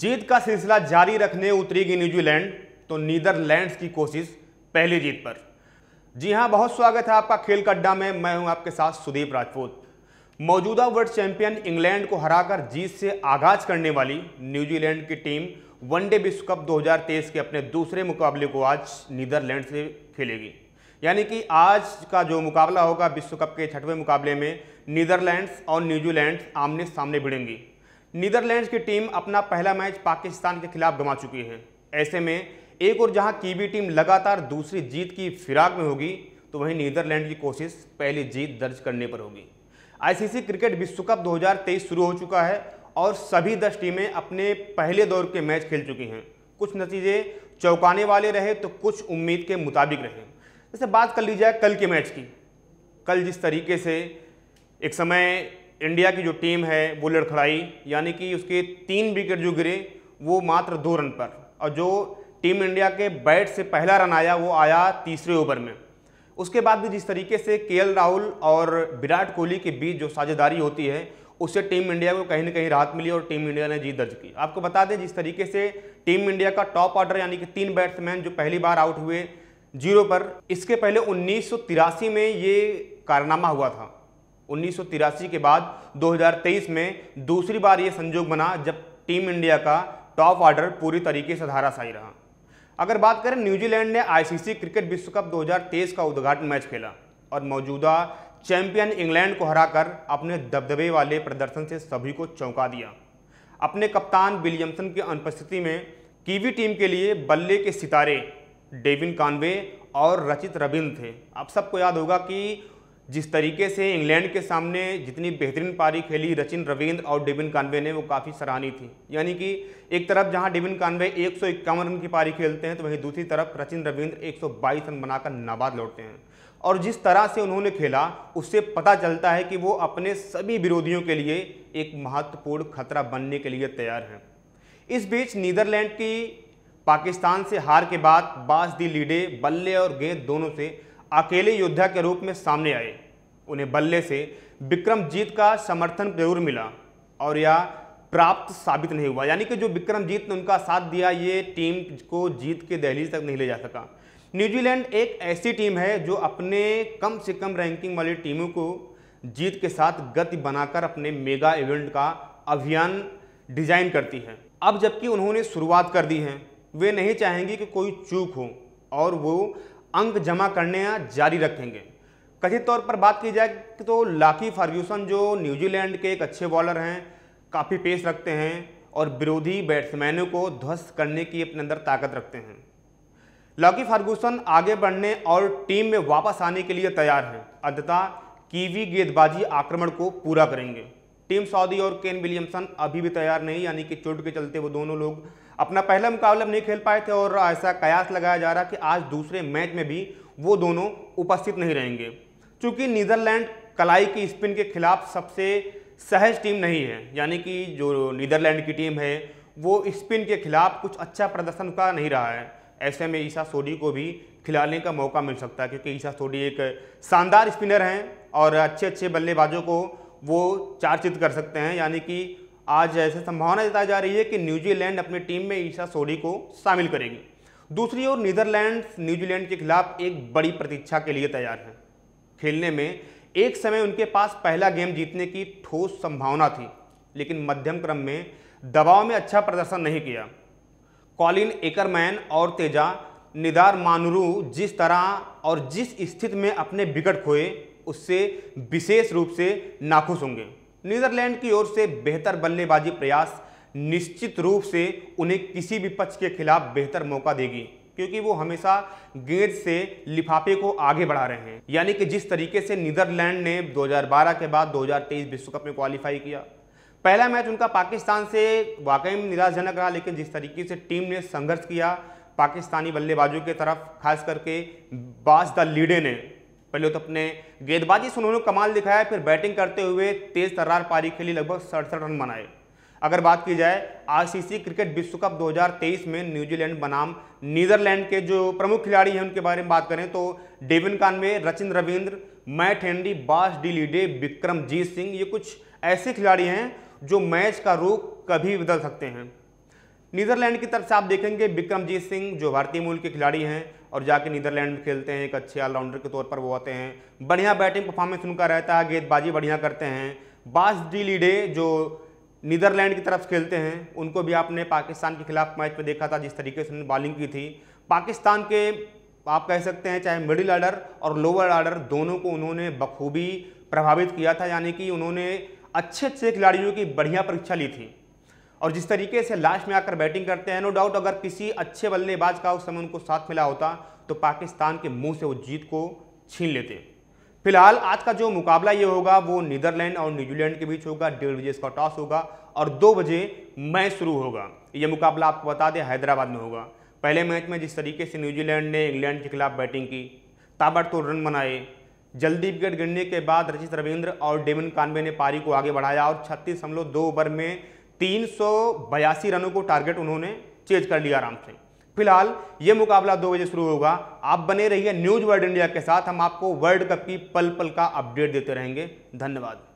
जीत का सिलसिला जारी रखने उतरेगी न्यूजीलैंड तो नीदरलैंड्स की कोशिश पहली जीत पर जी हाँ बहुत स्वागत है आपका खेल कड्डा में मैं हूं आपके साथ सुदीप राजपूत मौजूदा वर्ल्ड चैंपियन इंग्लैंड को हराकर जीत से आगाज करने वाली न्यूजीलैंड की टीम वनडे विश्व कप 2023 के अपने दूसरे मुकाबले को आज नीदरलैंड से खेलेगी यानी कि आज का जो मुकाबला होगा विश्व कप के छठवें मुकाबले में नीदरलैंड्स और न्यूजीलैंड आमने सामने भिड़ेंगी नीदरलैंड्स की टीम अपना पहला मैच पाकिस्तान के खिलाफ गंवा चुकी है ऐसे में एक और जहां कीवी टीम लगातार दूसरी जीत की फिराक में होगी तो वहीं नीदरलैंड की कोशिश पहली जीत दर्ज करने पर होगी आईसीसी क्रिकेट विश्व कप 2023 शुरू हो चुका है और सभी दस टीमें अपने पहले दौर के मैच खेल चुकी हैं कुछ नतीजे चौंकाने वाले रहे तो कुछ उम्मीद के मुताबिक रहे जैसे बात कर ली जाए कल के मैच की कल जिस तरीके से एक समय इंडिया की जो टीम है वो लड़खड़ाई यानी कि उसके तीन विकेट जो गिरे वो मात्र दो रन पर और जो टीम इंडिया के बैट से पहला रन आया वो आया तीसरे ओवर में उसके बाद भी जिस तरीके से के राहुल और विराट कोहली के बीच जो साझेदारी होती है उससे टीम इंडिया को कहीं ना कहीं राहत मिली और टीम इंडिया ने जीत दर्ज की आपको बता दें जिस तरीके से टीम इंडिया का टॉप ऑर्डर यानी कि तीन बैट्समैन जो पहली बार आउट हुए जीरो पर इसके पहले उन्नीस में ये कारनामा हुआ था उन्नीस के बाद 2023 में दूसरी बार ये संजोग बना जब टीम इंडिया का टॉप ऑर्डर पूरी तरीके से धाराशाही रहा अगर बात करें न्यूजीलैंड ने आईसीसी क्रिकेट विश्व कप 2023 का उद्घाटन मैच खेला और मौजूदा चैंपियन इंग्लैंड को हराकर अपने दबदबे वाले प्रदर्शन से सभी को चौंका दिया अपने कप्तान विलियमसन की अनुपस्थिति में कीवी टीम के लिए बल्ले के सितारे डेविन कानवे और रचित रबिन थे आप सबको याद होगा कि जिस तरीके से इंग्लैंड के सामने जितनी बेहतरीन पारी खेली रचिन रविंद्र और डेविन कानवे ने वो काफ़ी सराहनीय थी यानी कि एक तरफ जहां डेविन कानवे एक रन की पारी खेलते हैं तो वहीं दूसरी तरफ रचिन रविंद्र 122 रन बनाकर नाबाद लौटते हैं और जिस तरह से उन्होंने खेला उससे पता चलता है कि वो अपने सभी विरोधियों के लिए एक महत्वपूर्ण खतरा बनने के लिए तैयार हैं इस बीच नीदरलैंड की पाकिस्तान से हार के बाद बास दी लीडे बल्ले और गेंद दोनों से अकेले योद्धा के रूप में सामने आए उन्हें बल्ले से विक्रमजीत का समर्थन जरूर मिला और यह प्राप्त साबित नहीं हुआ यानी कि जो विक्रमजीत ने उनका साथ दिया ये टीम को जीत के दहलीज तक नहीं ले जा सका न्यूजीलैंड एक ऐसी टीम है जो अपने कम से कम रैंकिंग वाली टीमों को जीत के साथ गति बनाकर अपने मेगा इवेंट का अभियान डिजाइन करती है अब जबकि उन्होंने शुरुआत कर दी है वे नहीं चाहेंगे कि कोई चूक हो और वो अंक जमा करने जारी रखेंगे कथित तौर पर बात की जाए तो लाकी फर्ग्यूसन जो न्यूजीलैंड के एक अच्छे बॉलर हैं काफ़ी पेस रखते हैं और विरोधी बैट्समैनों को ध्वस्त करने की अपने अंदर ताकत रखते हैं लॉकी फर्गूसन आगे बढ़ने और टीम में वापस आने के लिए तैयार हैं अंततः कीवी गेंदबाजी आक्रमण को पूरा करेंगे टीम सऊदी और केन विलियमसन अभी भी तैयार नहीं यानी कि चोट के चलते वो दोनों लोग अपना पहला मुकाबला नहीं खेल पाए थे और ऐसा कयास लगाया जा रहा कि आज दूसरे मैच में भी वो दोनों उपस्थित नहीं रहेंगे चूँकि नीदरलैंड कलाई की स्पिन के खिलाफ सबसे सहज टीम नहीं है यानी कि जो नीदरलैंड की टीम है वो स्पिन के खिलाफ कुछ अच्छा प्रदर्शन का नहीं रहा है ऐसे में ईशा सोडी को भी खिलाने का मौका मिल सकता है क्योंकि ईशा सोडी एक शानदार स्पिनर हैं और अच्छे अच्छे बल्लेबाजों को वो चार्जित कर सकते हैं यानी कि आज ऐसे संभावना जताई जा रही है कि न्यूजीलैंड अपनी टीम में ईशा सोडी को शामिल करेगी दूसरी ओर नीदरलैंड न्यूजीलैंड के खिलाफ एक बड़ी प्रतीक्षा के लिए तैयार हैं खेलने में एक समय उनके पास पहला गेम जीतने की ठोस संभावना थी लेकिन मध्यम क्रम में दबाव में अच्छा प्रदर्शन नहीं किया कॉलिन एकरमैन और तेजा निदार मानुरू जिस तरह और जिस स्थिति में अपने विकट खोए उससे विशेष रूप से नाखुश होंगे नीदरलैंड की ओर से बेहतर बल्लेबाजी प्रयास निश्चित रूप से उन्हें किसी भी पक्ष के खिलाफ बेहतर मौका देगी क्योंकि वो हमेशा गेंद से लिफाफे को आगे बढ़ा रहे हैं यानी कि जिस तरीके से नीदरलैंड ने 2012 के बाद 2023 विश्व कप में क्वालिफाई किया पहला मैच उनका पाकिस्तान से वाकई में निराशजनक रहा लेकिन जिस तरीके से टीम ने संघर्ष किया पाकिस्तानी बल्लेबाजों की तरफ खास करके बास द लीडे ने पहले तो अपने गेंदबाजी से उन्होंने कमाल दिखाया फिर बैटिंग करते हुए तेज तर्रार पारी खेली लगभग सड़सठ रन बनाए अगर बात की जाए आरसीसी क्रिकेट विश्व कप 2023 में न्यूजीलैंड बनाम नीदरलैंड के जो प्रमुख खिलाड़ी हैं उनके बारे में बात करें तो Devon Conway Rachin Ravindra Matt Henry Bas de Leede Vikramjit Singh ये कुछ ऐसे खिलाड़ी हैं जो मैच का रुख कभी बदल सकते हैं नीदरलैंड की तरफ से आप देखेंगे विक्रमजीत सिंह जो भारतीय मूल के खिलाड़ी हैं और जाके नीदरलैंड में खेलते हैं एक अच्छे ऑलराउंडर के तौर पर वो आते हैं बढ़िया बैटिंग परफॉर्मेंस उनका रहता है गेंदबाजी बढ़िया करते हैं बास डी लीडे जो नीदरलैंड की तरफ खेलते हैं उनको भी आपने पाकिस्तान के खिलाफ मैच में देखा था जिस तरीके से उन्होंने बॉलिंग की थी पाकिस्तान के आप कह सकते हैं चाहे मिडिल आर्डर और लोअर आर्डर दोनों को उन्होंने बखूबी प्रभावित किया था यानी कि उन्होंने अच्छे अच्छे खिलाड़ियों की बढ़िया परीक्षा ली थी और जिस तरीके से लास्ट में आकर बैटिंग करते हैं नो डाउट अगर किसी अच्छे बल्लेबाज का उस समय उनको साथ मिला होता तो पाकिस्तान के मुंह से वो जीत को छीन लेते फिलहाल आज का जो मुकाबला ये होगा वो नीदरलैंड और न्यूजीलैंड के बीच होगा डेढ़ बजे इसका टॉस होगा और दो बजे मैच शुरू होगा ये मुकाबला आपको बता दें हैदराबाद में होगा पहले मैच में जिस तरीके से न्यूजीलैंड ने इंग्लैंड के खिलाफ बैटिंग की ताबड़तोड़ रन बनाए जल्दी विकेट गिरने के बाद रचित रविंद्र और डेविन कानवे ने पारी को आगे बढ़ाया और छत्तीस दो ओवर में तीन रनों को टारगेट उन्होंने चेज कर लिया आराम से फिलहाल ये मुकाबला दो बजे शुरू होगा आप बने रहिए न्यूज वर्ल्ड इंडिया के साथ हम आपको वर्ल्ड कप की पल पल का अपडेट देते रहेंगे धन्यवाद